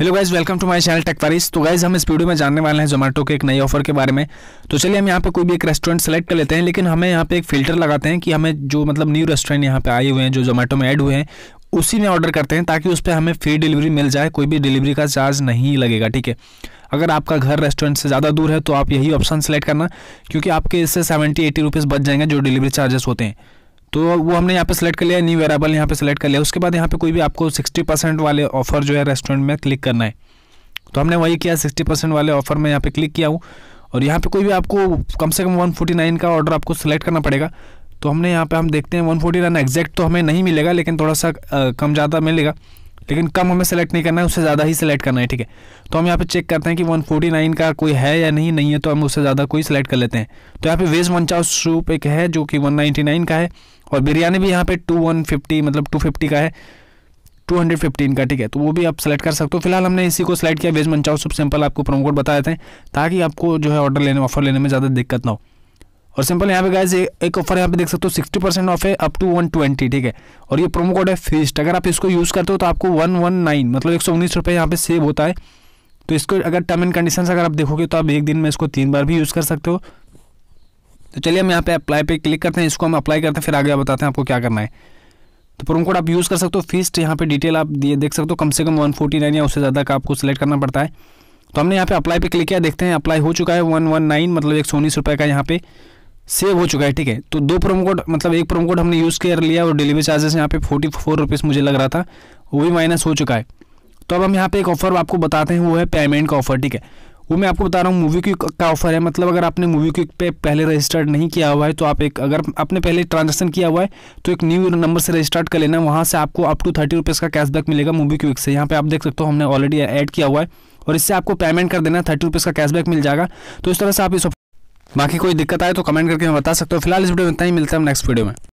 hello guys welcome to my channel पारिस तो guys हम इस वीडियो में जानने वाले हैं जोमेटो के एक नए ऑफर के बारे में तो चलिए हम यहाँ पे कोई भी एक रेस्टोरेंट सेलेक्ट कर लेते हैं लेकिन हमें यहाँ पे एक फिल्टर लगाते हैं कि हमें जो मतलब न्यू रेस्टोरेंट यहाँ पे आए हुए हैं जो जोमेटो में ऐड हुए हैं उसी में ऑर्डर करते हैं ताकि उस पर हमें फ्री डिलीवरी मिल जाए कोई भी डिलीवरी का चार्ज नहीं लगेगा ठीक है अगर आपका घर रेस्टोरेंट से ज़्यादा दूर है तो आप यही ऑप्शन सेलेक्ट करना क्योंकि आपके इससे सेवेंटी एटी रुपीज़ बच जाएंगे जो डिलीवरी चार्जेस होते हैं तो वो हमने यहाँ पे सेलेक्ट कर लिया न्यू वेरेबल यहाँ पे सेलेक्ट कर लिया उसके बाद यहाँ पे कोई भी आपको 60 परसेंट वाले ऑफ़र जो है रेस्टोरेंट में क्लिक करना है तो हमने वही किया 60 परसेंट वाले ऑफ़र में यहाँ पे क्लिक किया हूँ और यहाँ पे कोई भी आपको कम से कम 149 का ऑर्डर आपको सेलेक्ट करना पड़ेगा तो हमने यहाँ पे हम देखते हैं वन एग्जैक्ट तो हमें नहीं मिलेगा लेकिन थोड़ा सा आ, कम ज़्यादा मिलेगा लेकिन कम हमें सेलेक्ट नहीं करना है उससे ज़्यादा ही सेलेक्ट करना है ठीक है तो हम यहाँ पे चेक करते हैं कि 149 का कोई है या नहीं नहीं है तो हम उससे ज़्यादा कोई सेलेक्ट कर लेते हैं तो यहाँ पे वेज मंचाओ सूप एक है जो कि 199 का है और बिरयानी भी यहाँ पे टू वन फिफ्टी मतलब टू फिफ्टी का है टू हंड्रेड का ठीक है तो वो भी आप सेलेक्ट कर सकते हो फिलहाल हमने इसी को सेलेक्ट किया वेज मंचाओ सूप सिंपल आपको प्रोमो कोड बता देते हैं ताकि आपको जो है ऑर्डर लेने ऑफर लेने में ज़्यादा दिक्कत ना हो और सिंपल यहाँ पे गाइज एक ऑफर यहाँ पे देख सकते हो सिक्सटी परसेंट ऑफ है अप टू वन ट्वेंटी ठीक है और ये प्रोमो कोड है फेस्ट अगर आप इसको यूज़ करते हो तो आपको वन वन नाइन मतलब एक सौ उन्नीस रुपये यहाँ पे सेव होता है तो इसको अगर टर्म एंड कंडीशन अगर आप देखोगे तो आप एक दिन में इसको तीन बार भी यूज़ कर सकते हो तो चलिए हम यहाँ पे अप्लाई पे क्लिक करते हैं इसको हम अप्लाई करते हैं फिर आगे बताते हैं आपको क्या करना है तो प्रोमो कोड आप यूज़ कर सकते हो फीस्ट यहाँ पे डिटेल आप दिए देख सकते हो कम से कम वन फोर्टी नाइन या उससे ज़्यादा का आपको सिलेक्ट करना पड़ता है तो हमने यहाँ पे अप्लाई पे क्लिक किया देखते हैं अप्लाई हो चुका है वन वन नाइन मतलब एक सौ उन्नीस रुपये का यहाँ पे सेव हो चुका है ठीक है तो दो प्रोमो कोड मतलब एक प्रोमो कोड हमने यूज़ कर लिया और डिलीवरी चार्जेस यहाँ पे फोर्टी फोर रुपीज़ मुझे लग रहा था वो भी माइनस हो चुका है तो अब हम यहाँ पे एक ऑफर आपको बताते हैं वो है पेमेंट का ऑफर ठीक है वो मैं आपको बता रहा हूँ मूवी क्विक का ऑफर है मतलब अगर आपने मूवी क्विक पे पहले रजिस्टर्ड नहीं किया हुआ है तो आप एक अगर आपने पहले ट्रांजेक्शन किया हुआ है तो एक न्यू नंबर से रजिस्टर्ड कर लेना वहाँ से आपको अप टू थर्टी रुपीज़ का कैशबैक मिलेगा मूवी क्विक से यहाँ पे आप देख सकते हो हमने ऑलरेडी एड किया हुआ है और इससे आपको पेमेंट कर देना थर्टी रुपीज़ का कैशबैक मिल जाएगा तो इस तरह से आप इस बाकी कोई दिक्कत आए तो कमेंट करके हमें बता सकते हो फिलहाल इस वीडियो में इतना ही मिलता है नेक्स्ट वीडियो में